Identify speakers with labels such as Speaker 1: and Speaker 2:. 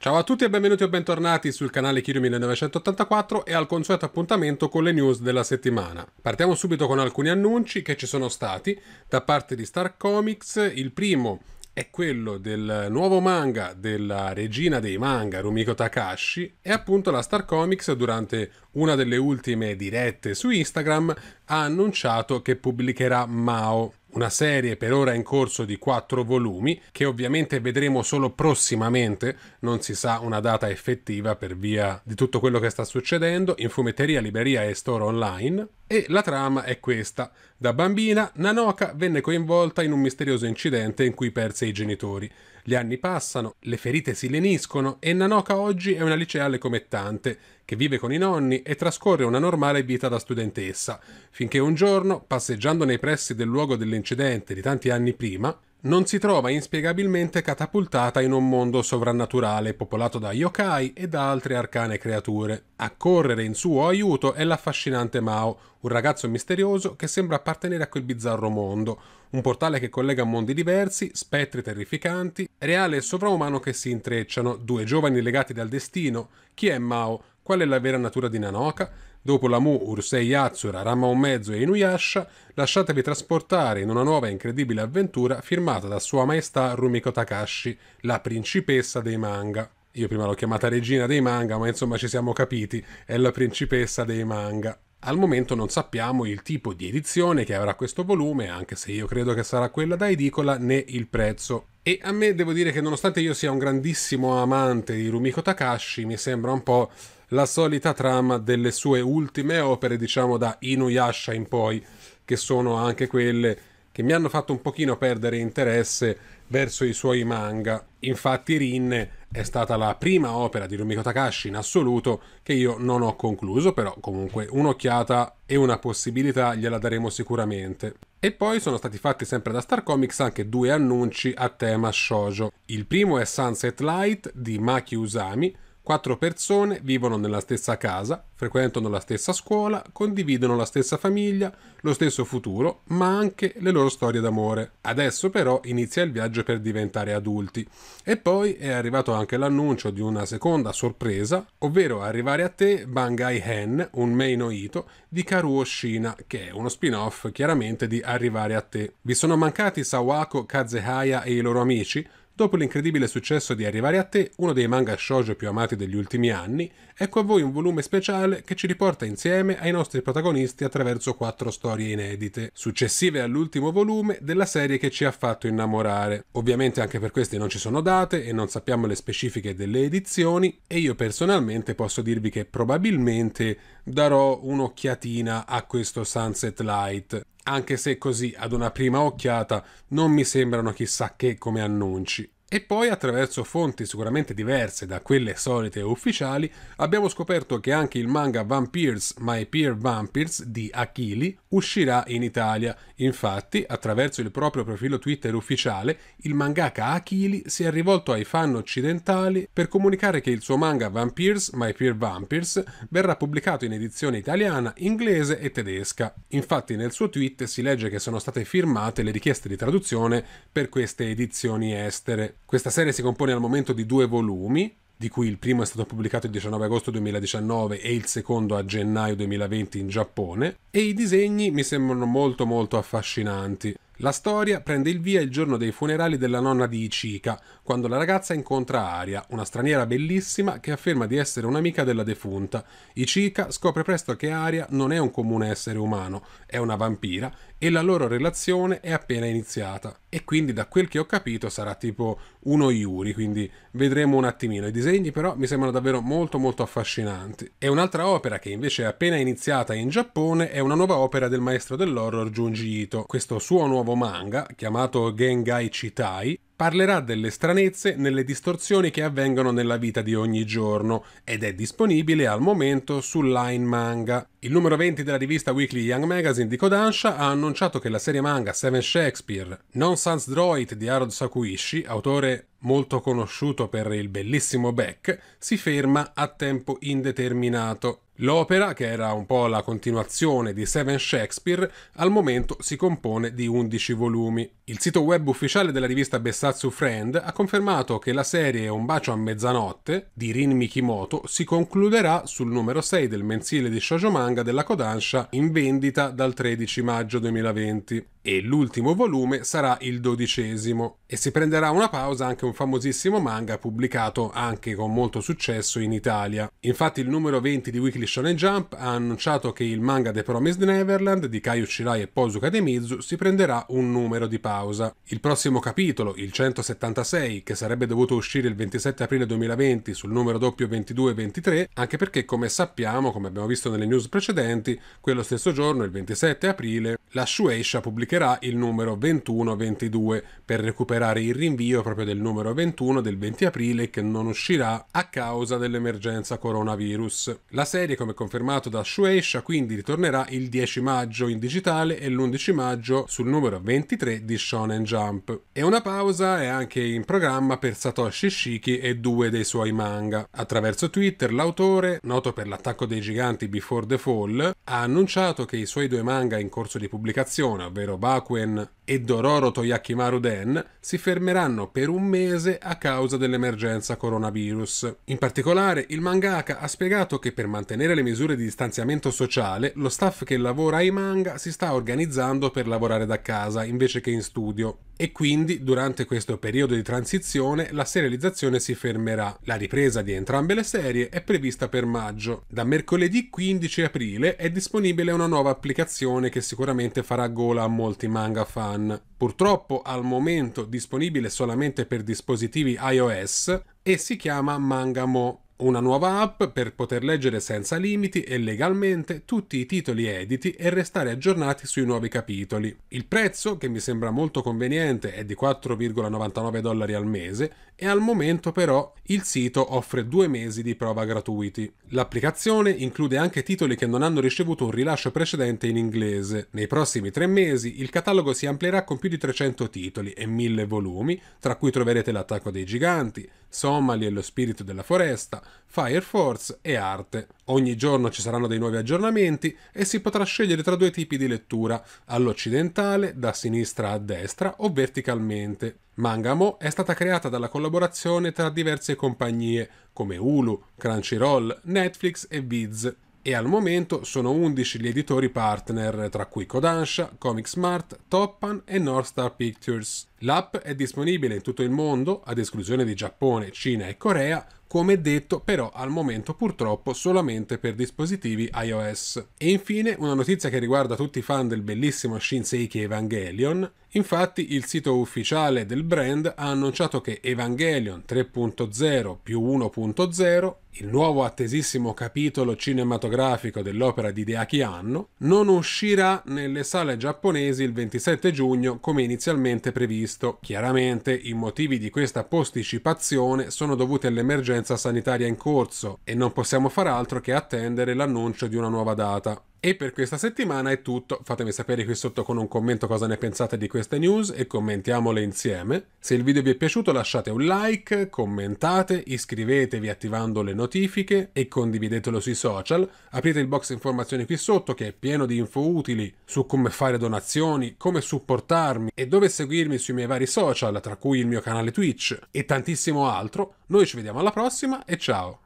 Speaker 1: Ciao a tutti e benvenuti o bentornati sul canale Kiryu 1984 e al consueto appuntamento con le news della settimana. Partiamo subito con alcuni annunci che ci sono stati da parte di Star Comics. Il primo è quello del nuovo manga della regina dei manga Rumiko Takashi e appunto la Star Comics durante una delle ultime dirette su Instagram ha annunciato che pubblicherà Mao, una serie per ora in corso di quattro volumi che ovviamente vedremo solo prossimamente, non si sa una data effettiva per via di tutto quello che sta succedendo in fumetteria, libreria e store online. E la trama è questa. Da bambina Nanoka venne coinvolta in un misterioso incidente in cui perse i genitori gli anni passano, le ferite si leniscono e Nanoka oggi è una liceale come tante, che vive con i nonni e trascorre una normale vita da studentessa, finché un giorno, passeggiando nei pressi del luogo dell'incidente di tanti anni prima, non si trova inspiegabilmente catapultata in un mondo sovrannaturale popolato da yokai e da altre arcane creature. A correre in suo aiuto è l'affascinante Mao, un ragazzo misterioso che sembra appartenere a quel bizzarro mondo, un portale che collega mondi diversi, spettri terrificanti, reale e sovraumano che si intrecciano, due giovani legati dal destino. Chi è Mao? Qual è la vera natura di Nanoka? Dopo Lamu, Ursei Yatsura, Rama un mezzo e Inuyasha, lasciatevi trasportare in una nuova e incredibile avventura firmata da Sua Maestà Rumiko Takashi, la principessa dei manga. Io prima l'ho chiamata regina dei manga, ma insomma ci siamo capiti, è la principessa dei manga. Al momento non sappiamo il tipo di edizione che avrà questo volume, anche se io credo che sarà quella da edicola, né il prezzo. E a me devo dire che nonostante io sia un grandissimo amante di Rumiko Takashi, mi sembra un po' la solita trama delle sue ultime opere, diciamo da Inuyasha in poi, che sono anche quelle che mi hanno fatto un pochino perdere interesse verso i suoi manga. Infatti Rin è stata la prima opera di Rumiko Takashi in assoluto che io non ho concluso, però comunque un'occhiata e una possibilità gliela daremo sicuramente. E poi sono stati fatti sempre da Star Comics anche due annunci a tema shoujo. Il primo è Sunset Light di Maki Usami, Quattro persone vivono nella stessa casa, frequentano la stessa scuola, condividono la stessa famiglia, lo stesso futuro, ma anche le loro storie d'amore. Adesso però inizia il viaggio per diventare adulti. E poi è arrivato anche l'annuncio di una seconda sorpresa, ovvero arrivare a te Bangai Hen, un mei noito, di Karuo Shina, che è uno spin-off chiaramente di Arrivare a te. Vi sono mancati Sawako, Kazehaya e i loro amici, Dopo l'incredibile successo di Arrivare a te, uno dei manga shoujo più amati degli ultimi anni, ecco a voi un volume speciale che ci riporta insieme ai nostri protagonisti attraverso quattro storie inedite, successive all'ultimo volume della serie che ci ha fatto innamorare. Ovviamente anche per queste non ci sono date e non sappiamo le specifiche delle edizioni e io personalmente posso dirvi che probabilmente darò un'occhiatina a questo Sunset Light anche se così ad una prima occhiata non mi sembrano chissà che come annunci. E poi attraverso fonti sicuramente diverse da quelle solite e ufficiali abbiamo scoperto che anche il manga Vampires My Peer Vampires di Achili uscirà in Italia. Infatti, attraverso il proprio profilo Twitter ufficiale, il mangaka Achili si è rivolto ai fan occidentali per comunicare che il suo manga Vampires My Peer Vampires verrà pubblicato in edizione italiana, inglese e tedesca. Infatti nel suo tweet si legge che sono state firmate le richieste di traduzione per queste edizioni estere. Questa serie si compone al momento di due volumi, di cui il primo è stato pubblicato il 19 agosto 2019 e il secondo a gennaio 2020 in Giappone, e i disegni mi sembrano molto molto affascinanti. La storia prende il via il giorno dei funerali della nonna di Ichika, quando la ragazza incontra Aria, una straniera bellissima che afferma di essere un'amica della defunta. Ichika scopre presto che Aria non è un comune essere umano, è una vampira e la loro relazione è appena iniziata. E quindi da quel che ho capito sarà tipo uno Yuri, quindi vedremo un attimino. I disegni però mi sembrano davvero molto molto affascinanti. E un'altra opera che invece è appena iniziata in Giappone è una nuova opera del maestro dell'horror Junji Ito. Questo suo nuovo nuovo manga, chiamato Gengai Chitai, parlerà delle stranezze nelle distorsioni che avvengono nella vita di ogni giorno ed è disponibile al momento su Line Manga. Il numero 20 della rivista Weekly Young Magazine di Kodansha ha annunciato che la serie manga Seven Shakespeare, Nonsense Droid di Harold Sakuishi, autore molto conosciuto per il bellissimo Beck, si ferma a tempo indeterminato L'opera, che era un po' la continuazione di Seven Shakespeare, al momento si compone di 11 volumi. Il sito web ufficiale della rivista Besatsu Friend ha confermato che la serie Un bacio a mezzanotte di Rin Mikimoto si concluderà sul numero 6 del mensile di shoujo manga della Kodansha in vendita dal 13 maggio 2020 e l'ultimo volume sarà il dodicesimo e si prenderà una pausa anche un famosissimo manga pubblicato anche con molto successo in Italia. Infatti il numero 20 di Weekly Shonen Jump ha annunciato che il manga The Promised Neverland di Kai Uchirai e Posuka Demizu si prenderà un numero di pausa. Il prossimo capitolo, il 176, che sarebbe dovuto uscire il 27 aprile 2020 sul numero doppio 22 23, anche perché come sappiamo, come abbiamo visto nelle news precedenti, quello stesso giorno, il 27 aprile, la Shueisha pubblicherà toccherà il numero 21-22 per recuperare il rinvio proprio del numero 21 del 20 aprile che non uscirà a causa dell'emergenza coronavirus. La serie, come confermato da Shueisha, quindi ritornerà il 10 maggio in digitale e l'11 maggio sul numero 23 di Shonen Jump. E una pausa è anche in programma per Satoshi Shiki e due dei suoi manga. Attraverso Twitter l'autore, noto per l'attacco dei giganti Before the Fall, ha annunciato che i suoi due manga in corso di pubblicazione, ovvero Bakuen e Dororo Toyakimaru Den si fermeranno per un mese a causa dell'emergenza coronavirus. In particolare, il mangaka ha spiegato che per mantenere le misure di distanziamento sociale, lo staff che lavora ai manga si sta organizzando per lavorare da casa invece che in studio e quindi durante questo periodo di transizione la serializzazione si fermerà. La ripresa di entrambe le serie è prevista per maggio. Da mercoledì 15 aprile è disponibile una nuova applicazione che sicuramente farà gola a molti manga fan. Purtroppo al momento disponibile solamente per dispositivi iOS e si chiama Mangamo una nuova app per poter leggere senza limiti e legalmente tutti i titoli editi e restare aggiornati sui nuovi capitoli. Il prezzo, che mi sembra molto conveniente, è di 4,99 dollari al mese e al momento però il sito offre due mesi di prova gratuiti. L'applicazione include anche titoli che non hanno ricevuto un rilascio precedente in inglese. Nei prossimi tre mesi il catalogo si amplierà con più di 300 titoli e 1000 volumi, tra cui troverete l'attacco dei giganti, Somali e lo spirito della foresta, Fire Force e Arte. Ogni giorno ci saranno dei nuovi aggiornamenti e si potrà scegliere tra due tipi di lettura, all'occidentale, da sinistra a destra o verticalmente. Mangamo è stata creata dalla collaborazione tra diverse compagnie come Hulu, Crunchyroll, Netflix e Viz e al momento sono 11 gli editori partner, tra cui Kodansha, Comic Smart, Toppan e North Star Pictures. L'app è disponibile in tutto il mondo, ad esclusione di Giappone, Cina e Corea, come detto però al momento purtroppo solamente per dispositivi iOS. E infine una notizia che riguarda tutti i fan del bellissimo Shinseiki Evangelion, infatti il sito ufficiale del brand ha annunciato che Evangelion 3.0 più 1.0, il nuovo attesissimo capitolo cinematografico dell'opera di Deaki Anno, non uscirà nelle sale giapponesi il 27 giugno come inizialmente previsto previsto. Chiaramente i motivi di questa posticipazione sono dovuti all'emergenza sanitaria in corso e non possiamo far altro che attendere l'annuncio di una nuova data. E per questa settimana è tutto, fatemi sapere qui sotto con un commento cosa ne pensate di queste news e commentiamole insieme. Se il video vi è piaciuto lasciate un like, commentate, iscrivetevi attivando le notifiche e condividetelo sui social, aprite il box informazioni qui sotto che è pieno di info utili su come fare donazioni, come supportarmi e dove seguirmi sui miei vari social, tra cui il mio canale Twitch e tantissimo altro. Noi ci vediamo alla prossima e ciao!